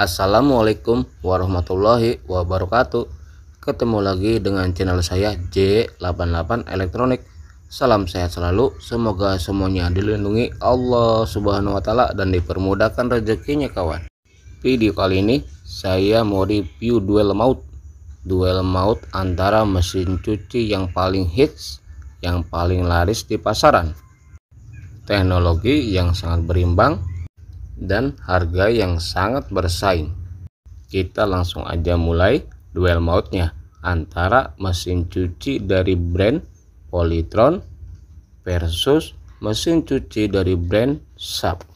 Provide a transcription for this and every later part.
Assalamualaikum warahmatullahi wabarakatuh Ketemu lagi dengan channel saya J88 Elektronik Salam sehat selalu Semoga semuanya dilindungi Allah subhanahu wa ta'ala Dan dipermudahkan rezekinya kawan Video kali ini saya mau review duel maut Duel maut antara mesin cuci yang paling hits Yang paling laris di pasaran Teknologi yang sangat berimbang dan harga yang sangat bersaing. Kita langsung aja mulai duel mautnya antara mesin cuci dari brand Polytron versus mesin cuci dari brand Sharp.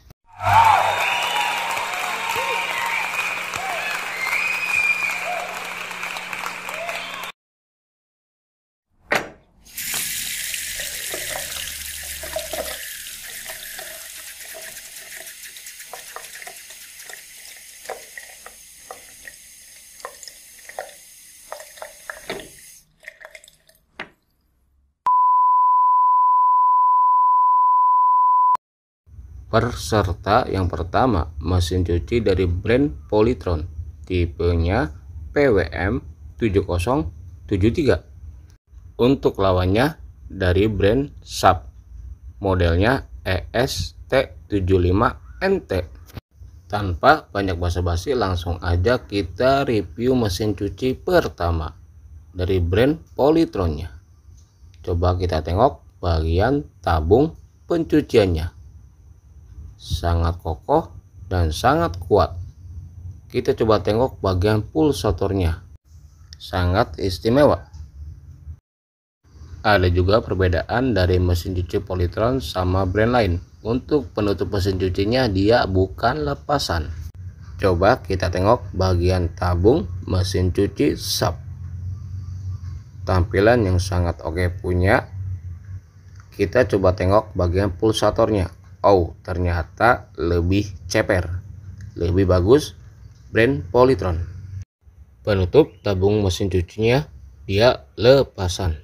Peserta yang pertama, mesin cuci dari brand Polytron, tipenya PWM 7073. Untuk lawannya dari brand Sharp, modelnya EST75NT. Tanpa banyak basa-basi, langsung aja kita review mesin cuci pertama dari brand Polytronnya. Coba kita tengok bagian tabung pencuciannya sangat kokoh dan sangat kuat. Kita coba tengok bagian pulsatornya. Sangat istimewa. Ada juga perbedaan dari mesin cuci Polytron sama brand lain. Untuk penutup mesin cucinya dia bukan lepasan. Coba kita tengok bagian tabung mesin cuci sub. Tampilan yang sangat oke punya. Kita coba tengok bagian pulsatornya Oh, ternyata lebih ceper. Lebih bagus brand Polytron. Penutup tabung mesin cucinya dia lepasan.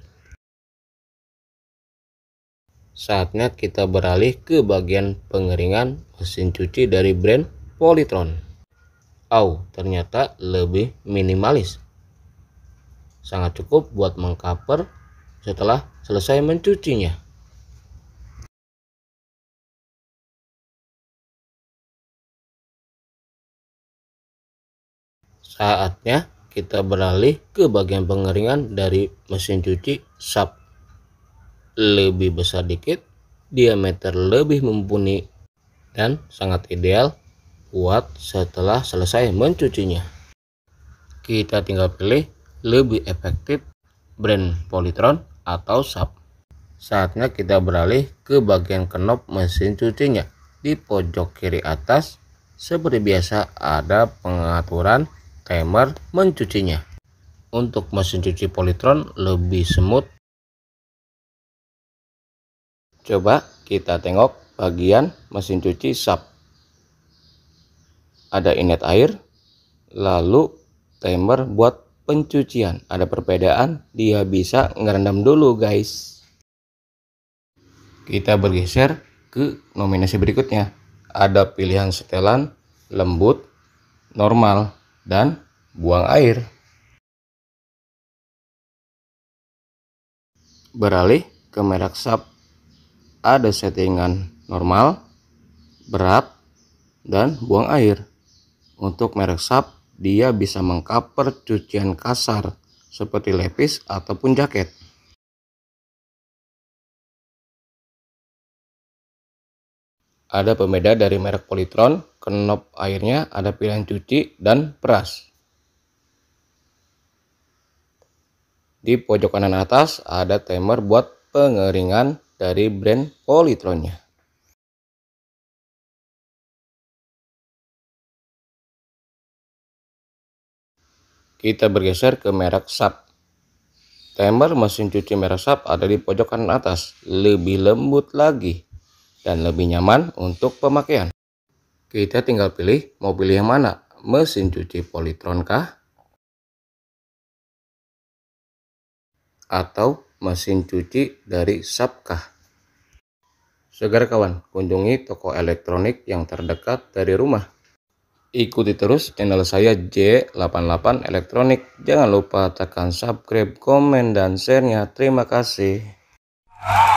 Saatnya kita beralih ke bagian pengeringan mesin cuci dari brand Polytron. Oh, ternyata lebih minimalis sangat cukup buat mengcover setelah selesai mencucinya. Saatnya kita beralih ke bagian pengeringan dari mesin cuci sub lebih besar dikit, diameter lebih mumpuni dan sangat ideal buat setelah selesai mencucinya. Kita tinggal pilih lebih efektif brand Polytron atau sub. Saatnya kita beralih ke bagian knob mesin cucinya. Di pojok kiri atas, seperti biasa ada pengaturan Timer mencucinya. Untuk mesin cuci politron lebih smooth. Coba kita tengok bagian mesin cuci sub. Ada inlet air, lalu timer buat pencucian. Ada perbedaan, dia bisa ngerendam dulu guys. Kita bergeser ke nominasi berikutnya. Ada pilihan setelan, lembut, normal dan buang air. Beralih ke merek sub, ada settingan normal, berat, dan buang air. Untuk merek sub, dia bisa mengcover cucian kasar seperti lepis ataupun jaket. Ada pembeda dari merek Politron ke airnya ada pilihan cuci dan peras. Di pojok kanan atas ada timer buat pengeringan dari brand Polytronnya. Kita bergeser ke merek Sharp. Timer mesin cuci merek Sharp ada di pojok kanan atas, lebih lembut lagi dan lebih nyaman untuk pemakaian. Kita tinggal pilih mau pilih yang mana, mesin cuci Polytron kah? Atau mesin cuci dari Sub kah? Segera kawan, kunjungi toko elektronik yang terdekat dari rumah. Ikuti terus channel saya J88 Elektronik. Jangan lupa tekan subscribe, komen, dan share-nya. Terima kasih.